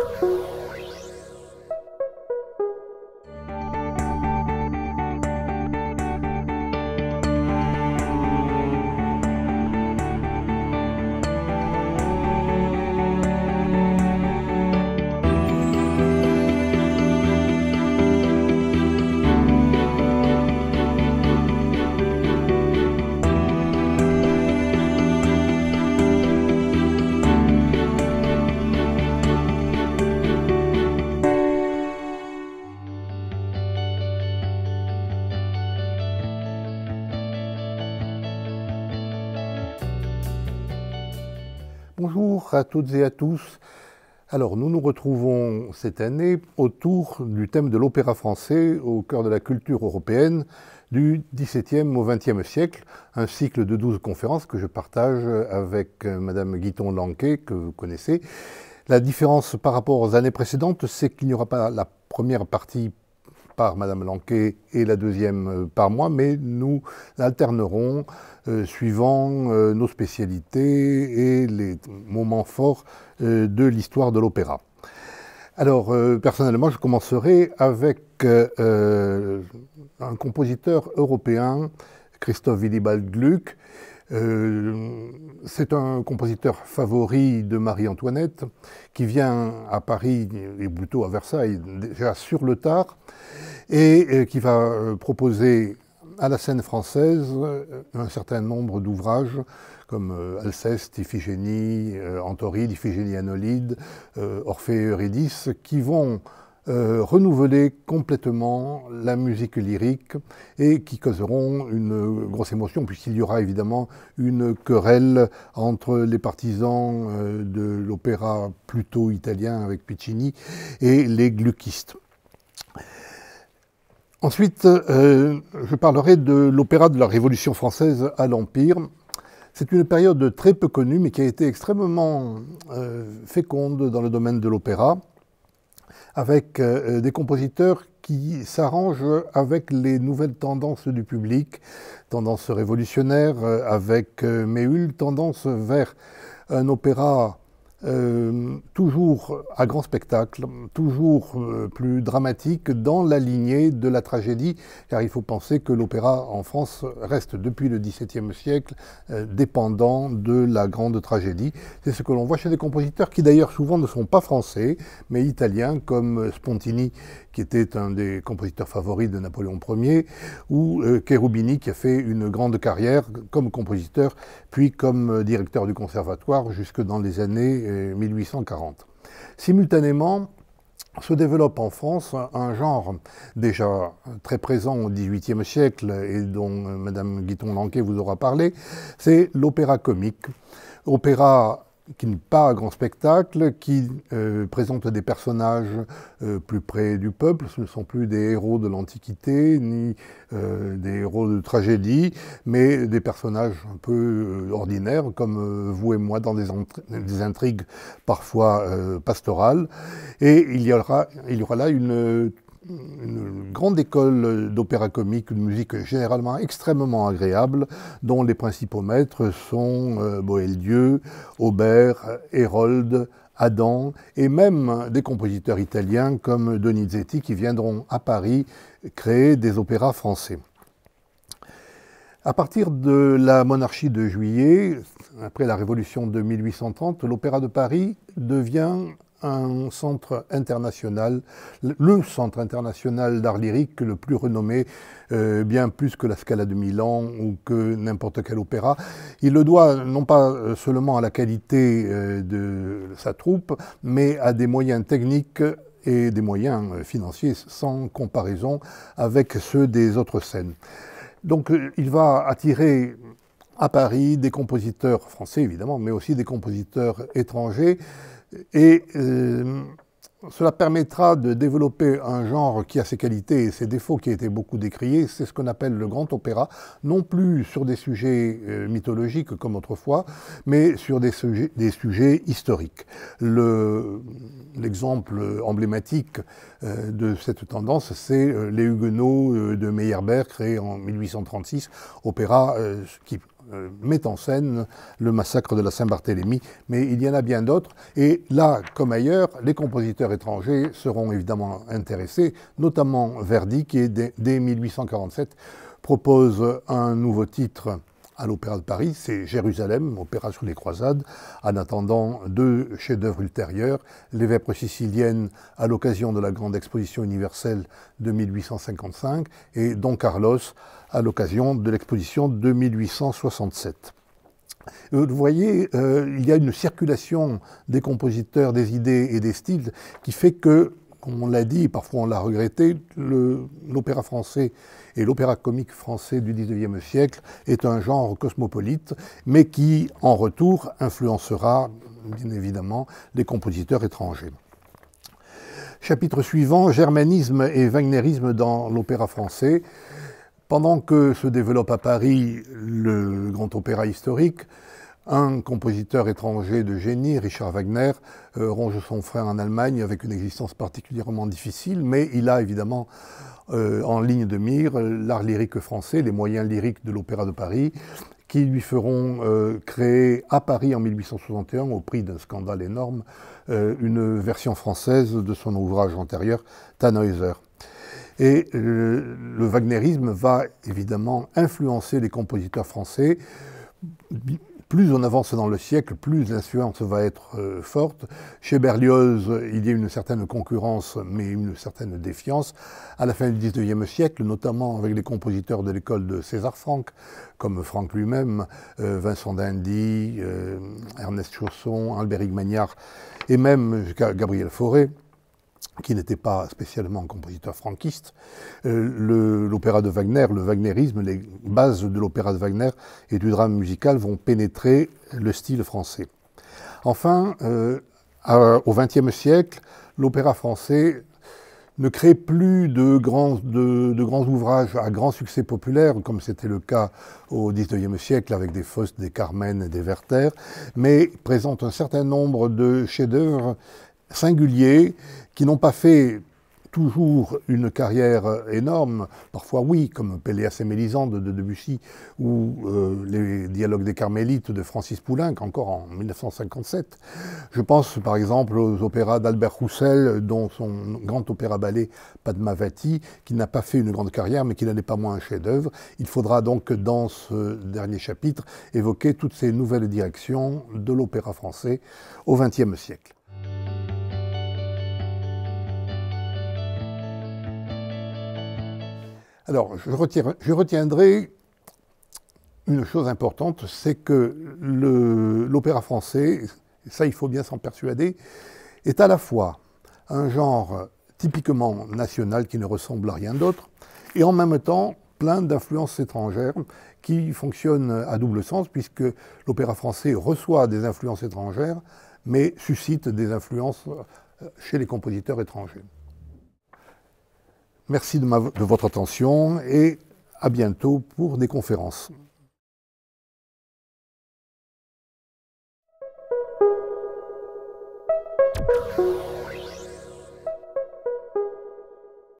Thank you. à toutes et à tous. Alors, nous nous retrouvons cette année autour du thème de l'opéra français au cœur de la culture européenne du XVIIe au XXe siècle, un cycle de douze conférences que je partage avec euh, Madame Guiton Lanquet, que vous connaissez. La différence par rapport aux années précédentes, c'est qu'il n'y aura pas la première partie Madame Lanquet et la deuxième euh, par moi, mais nous alternerons euh, suivant euh, nos spécialités et les moments forts de l'histoire de l'opéra. Alors, personnellement, je commencerai avec un compositeur européen, Christophe Willibald Gluck, euh, c'est un compositeur favori de Marie-Antoinette qui vient à Paris, et plutôt à Versailles, déjà sur le tard, et euh, qui va euh, proposer à la scène française un certain nombre d'ouvrages comme Alceste, Iphigénie, Antoride, Iphigénie Anolide, Orphée Eurydice, qui vont euh, renouveler complètement la musique lyrique et qui causeront une grosse émotion, puisqu'il y aura évidemment une querelle entre les partisans euh, de l'opéra plutôt italien avec Piccini et les gluckistes. Ensuite, euh, je parlerai de l'opéra de la Révolution française à l'Empire. C'est une période très peu connue, mais qui a été extrêmement féconde dans le domaine de l'opéra avec euh, euh, des compositeurs qui s'arrangent avec les nouvelles tendances du public, tendances révolutionnaires euh, avec une tendance vers un opéra euh, toujours à grand spectacle, toujours euh, plus dramatique dans la lignée de la tragédie, car il faut penser que l'opéra en France reste depuis le XVIIe siècle euh, dépendant de la grande tragédie. C'est ce que l'on voit chez des compositeurs qui d'ailleurs souvent ne sont pas français, mais italiens, comme Spontini, qui était un des compositeurs favoris de Napoléon Ier, ou Cherubini, qui a fait une grande carrière comme compositeur, puis comme directeur du conservatoire jusque dans les années 1840. Simultanément, se développe en France un genre déjà très présent au XVIIIe siècle et dont euh, Madame Guiton-Lanquet vous aura parlé, c'est l'opéra comique. Opéra qui n'est pas un grand spectacle, qui euh, présente des personnages euh, plus près du peuple. Ce ne sont plus des héros de l'Antiquité, ni euh, des héros de tragédie, mais des personnages un peu ordinaires, comme vous et moi, dans des, intrigues parfois pastorales. Et il y aura, il y aura là une une grande école d'opéra comique, une musique généralement extrêmement agréable, dont les principaux maîtres sont euh, Boieldieu, Aubert, Hérold, Adam, et même des compositeurs italiens comme Donizetti qui viendront à Paris créer des opéras français. À partir de la monarchie de juillet, après la Révolution de 1830, l'Opéra de Paris devient un centre international, le centre international d'art lyrique le plus renommé, euh, bien plus que la Scala de Milan ou que n'importe quel opéra. Il le doit non pas seulement à la qualité euh, de sa troupe, mais à des moyens techniques et des moyens euh, financiers sans comparaison avec ceux des autres scènes. Donc il va attirer à Paris des compositeurs français évidemment, mais aussi des compositeurs étrangers et euh, cela permettra de développer un genre qui a ses qualités et ses défauts qui été beaucoup décriés, c'est ce qu'on appelle le grand opéra, non plus sur des sujets euh, mythologiques comme autrefois, mais sur des sujets, historiques. L'exemple emblématique euh, de cette tendance, c'est Les Huguenots de Meyerbeer, créé en 1836, opéra qui euh, met en scène le massacre de la Saint-Barthélemy, mais il y en a bien d'autres. Et là, comme ailleurs, les compositeurs étrangers seront évidemment intéressés, notamment Verdi, qui dès 1847 propose un nouveau titre à l'Opéra de Paris, c'est Jérusalem, opéra sur les croisades, en attendant deux chefs-d'œuvre ultérieurs, Les Vêpres à l'occasion de la Grande Exposition universelle de 1855 et Don Carlos à l'occasion de l'exposition de 1867. Euh, vous voyez, euh, il y a une circulation des compositeurs, des idées et des styles qui fait que comme on l'a dit, parfois on l'a regretté, l'opéra français et l'opéra comique français du XIXe siècle est un genre cosmopolite, mais qui, en retour, influencera, bien évidemment, les compositeurs étrangers. Chapitre suivant, germanisme et wagnerisme dans l'opéra français. Pendant que se développe à Paris le grand opéra historique, un compositeur étranger de génie, Richard Wagner, euh, ronge son frère en Allemagne avec une existence particulièrement difficile, mais il a évidemment euh, en ligne de mire l'art lyrique français, les moyens lyriques de l'Opéra de Paris, qui lui feront euh, créer à Paris en 1861, au prix d'un scandale énorme, une version française de son ouvrage antérieur, Tannhäuser. Et le wagnerisme va évidemment influencer les compositeurs français plus on avance dans le siècle, plus l'influence va être euh, forte. Chez Berlioz, il y a une certaine concurrence, mais une certaine défiance. À la fin du XIXe siècle, notamment avec les compositeurs de l'école de César Franck, comme Franck lui-même, euh, Vincent d'Indy, euh, Ernest Chausson, Albert Magnard et même Gabriel Fauré, qui n'était pas spécialement un compositeur franquiste, euh, l'opéra de Wagner, le wagnerisme, les bases de l'opéra de Wagner et du drame musical vont pénétrer le style français. Enfin, euh, au XXe siècle, l'opéra français ne crée plus de grands, de grands ouvrages à grand succès populaire, comme c'était le cas au XIXe siècle avec des Faust, des Carmen et des Werther, mais présente un certain nombre de chefs-d'œuvre singuliers qui n'ont pas fait toujours une carrière énorme, parfois oui, comme Péléas et Mélisande de Debussy ou euh, les Dialogues des Carmélites de Francis Poulenc, encore en 1957. Je pense par exemple aux opéras d'Albert Roussel, dont son grand opéra-ballet Padmavati, qui n'a pas fait une grande carrière, mais qui n'en est pas moins un chef-d'œuvre. Il faudra donc, dans ce dernier chapitre, évoquer toutes ces nouvelles directions de l'opéra français au XXe siècle. Alors, je, retiendrai une chose importante, c'est que l'opéra français, ça il faut bien s'en persuader, est à la fois un genre typiquement national qui ne ressemble à rien d'autre, et en même temps plein d'influences étrangères qui fonctionnent à double sens, puisque l'opéra français reçoit des influences étrangères, mais suscite des influences euh, chez les compositeurs étrangers. Merci de, votre attention et à bientôt pour des conférences.